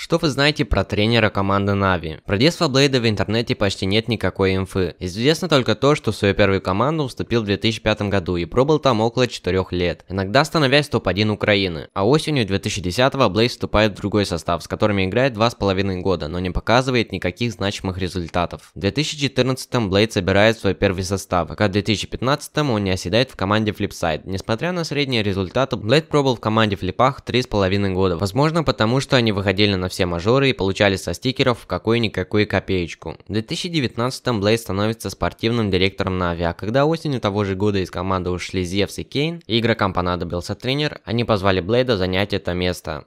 Что вы знаете про тренера команды Нави? Про детство Блейда в интернете почти нет никакой инфы. Известно только то, что в свою первую команду вступил в 2005 году и пробыл там около 4 лет, иногда становясь топ-1 Украины. А осенью 2010 Блейд вступает в другой состав, с которыми играет 2,5 года, но не показывает никаких значимых результатов. В 2014 Блейд собирает свой первый состав, а к 2015 он не оседает в команде Flipside. Несмотря на средние результаты, Блейд пробыл в команде Флипах 3,5 года, возможно потому, что они выходили на все мажоры и получали со стикеров какую-никакую копеечку. В 2019 м Блейз становится спортивным директором Нави, а когда осенью того же года из команды ушли Зевс и Кейн, и игрокам понадобился тренер, они позвали Блейда занять это место.